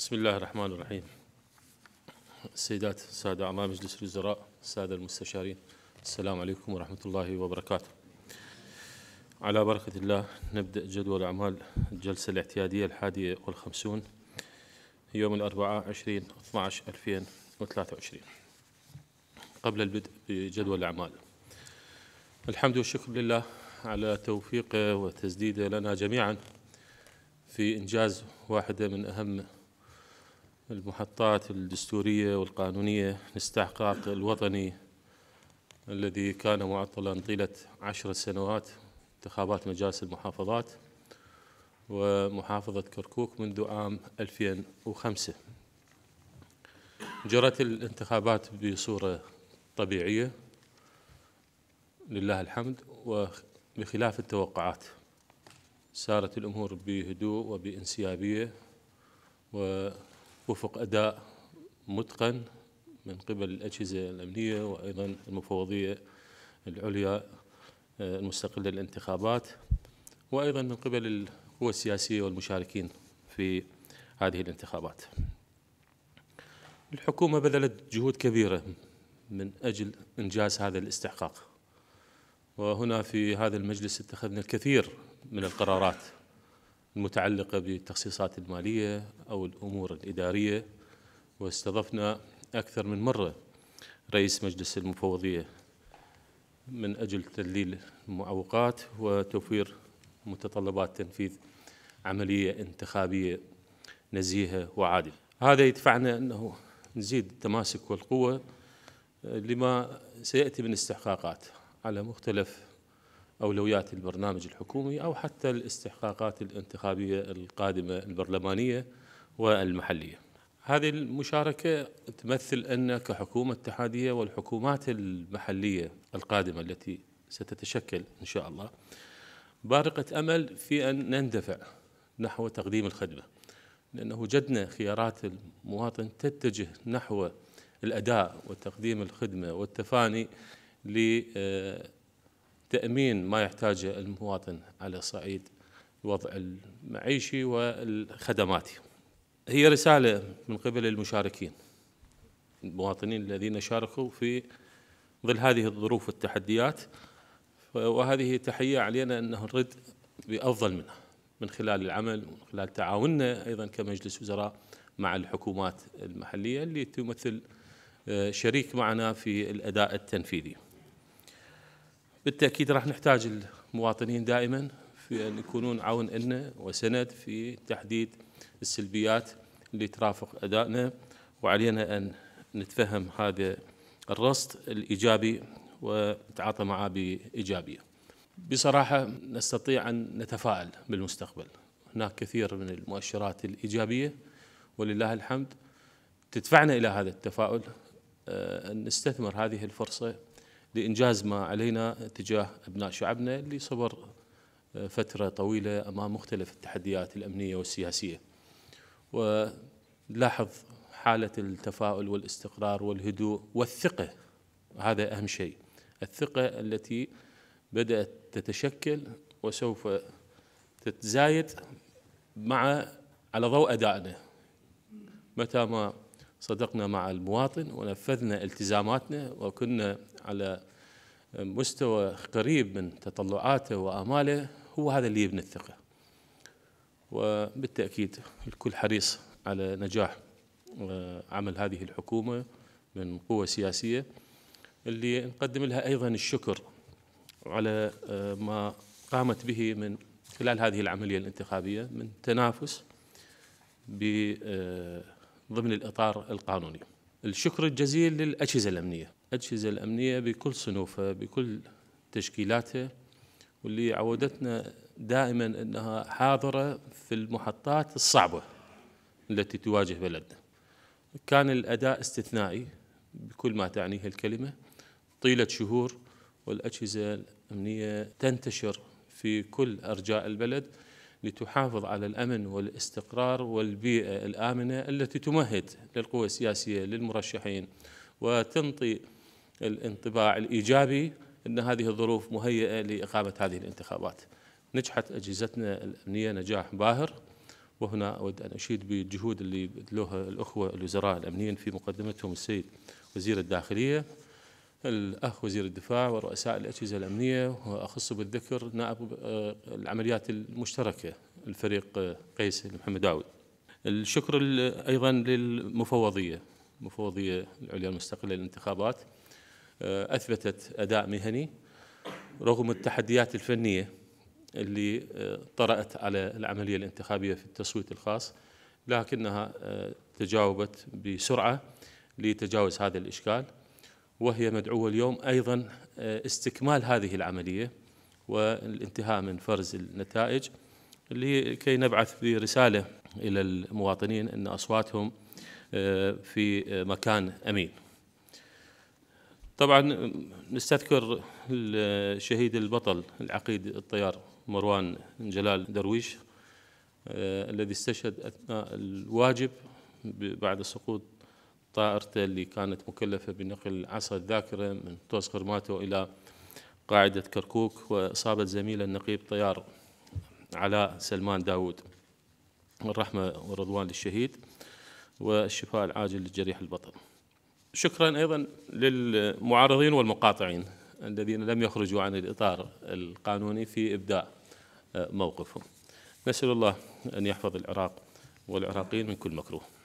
بسم الله الرحمن الرحيم السيدات السادة أعضاء مجلس الوزراء السادة المستشارين السلام عليكم ورحمة الله وبركاته على بركة الله نبدأ جدول أعمال الجلسة الاعتيادية الحادية والخمسون يوم الأربعاء 20 12 2023 قبل البدء بجدول الأعمال الحمد والشكر لله على توفيقه وتسديده لنا جميعا في إنجاز واحدة من أهم المحطات الدستورية والقانونية لاستحقاق الوطني الذي كان معطلا طيلة عشر سنوات انتخابات مجالس المحافظات ومحافظة كركوك منذ عام 2005 جرت الانتخابات بصورة طبيعية لله الحمد وبخلاف التوقعات سارت الأمور بهدوء وبانسيابية و وفق أداء متقن من قبل الأجهزة الأمنية وأيضا المفوضية العليا آه، المستقلة للانتخابات وأيضا من قبل القوى السياسية والمشاركين في هذه الانتخابات الحكومة بذلت جهود كبيرة من أجل إنجاز هذا الاستحقاق وهنا في هذا المجلس اتخذنا الكثير من القرارات المتعلقة بالتخصيصات المالية أو الأمور الإدارية واستضفنا أكثر من مرة رئيس مجلس المفوضية من أجل تذليل المعوقات وتوفير متطلبات تنفيذ عملية انتخابية نزيهة وعادلة هذا يدفعنا أنه نزيد التماسك والقوة لما سيأتي من استحقاقات على مختلف أولويات البرنامج الحكومي أو حتى الاستحقاقات الانتخابية القادمة البرلمانية والمحلية هذه المشاركة تمثل أن كحكومة اتحادية والحكومات المحلية القادمة التي ستتشكل إن شاء الله بارقة أمل في أن نندفع نحو تقديم الخدمة لأنه وجدنا خيارات المواطن تتجه نحو الأداء وتقديم الخدمة والتفاني ل آه، تأمين ما يحتاجه المواطن على صعيد الوضع المعيشي والخدماتي هي رسالة من قبل المشاركين المواطنين الذين شاركوا في ظل هذه الظروف والتحديات وهذه تحية علينا أن نرد بأفضل منها من خلال العمل ومن خلال تعاوننا أيضا كمجلس وزراء مع الحكومات المحلية اللي تمثل آه، شريك معنا في الأداء التنفيذي بالتاكيد راح نحتاج المواطنين دائما في ان يكونون عون لنا وسند في تحديد السلبيات اللي ترافق ادائنا وعلينا ان نتفهم هذا الرصد الايجابي ونتعاطى معه بايجابيه. بصراحه نستطيع ان نتفائل بالمستقبل. هناك كثير من المؤشرات الايجابيه ولله الحمد تدفعنا الى هذا التفاؤل ان أه، نستثمر هذه الفرصه لإنجاز ما علينا تجاه أبناء شعبنا اللي صبر آه، فترة طويلة أمام مختلف التحديات الأمنية والسياسية ولاحظ حالة التفاؤل والاستقرار والهدوء والثقة هذا أهم شيء الثقة التي بدأت تتشكل وسوف تتزايد مع على ضوء أدائنا متى ما صدقنا مع المواطن ونفذنا التزاماتنا وكنا على مستوى قريب من تطلعاته وآماله هو هذا اللي يبني الثقة وبالتأكيد الكل حريص على نجاح آه، عمل هذه الحكومة من قوة سياسية اللي نقدم لها أيضا الشكر على آه، ما قامت به من خلال هذه العملية الانتخابية من تنافس آه، ضمن الإطار القانوني الشكر الجزيل للأجهزة الأمنية الأجهزة الأمنية بكل صنوفها بكل تشكيلاتها واللي عودتنا دائما أنها حاضرة في المحطات الصعبة التي تواجه بلدنا كان الأداء استثنائي بكل ما تعنيه الكلمة طيلة شهور والأجهزة الأمنية تنتشر في كل أرجاء البلد لتحافظ على الامن والاستقرار والبيئه الامنه التي تمهد للقوى السياسيه للمرشحين وتنطي الانطباع الايجابي ان هذه الظروف مهيئه لاقامه هذه الانتخابات. نجحت اجهزتنا الامنيه نجاح باهر وهنا اود ان اشيد بالجهود اللي بذلوها الاخوه الوزراء الامنيين في مقدمتهم السيد وزير الداخليه الأخ وزير الدفاع ورؤساء الأجهزة الأمنية وأخص بالذكر نائب آه، العمليات المشتركة الفريق آه، قيس محمد داوود الشكر أيضا للمفوضية المفوضية العليا المستقلة للانتخابات آه، أثبتت أداء مهني رغم التحديات الفنية اللي طرأت على العملية الانتخابية في التصويت الخاص لكنها تجاوبت بسرعة لتجاوز هذا الإشكال وهي مدعوة اليوم أيضا آه، استكمال هذه العملية والانتهاء من فرز النتائج لكي نبعث برسالة إلى المواطنين أن أصواتهم آه، في مكان أمين طبعا آه، نستذكر الشهيد البطل العقيد الطيار مروان جلال درويش الذي استشهد أثناء الواجب بعد سقوط طائرته اللي كانت مكلفة بنقل عصا الذاكرة من توس خرماتو إلى قاعدة كركوك وأصابت زميله النقيب طيار علاء سلمان داود الرحمة والرضوان للشهيد والشفاء العاجل للجريح البطل شكرا أيضا للمعارضين والمقاطعين الذين لم يخرجوا عن الإطار القانوني في إبداء موقفهم نسأل الله أن يحفظ العراق والعراقيين من كل مكروه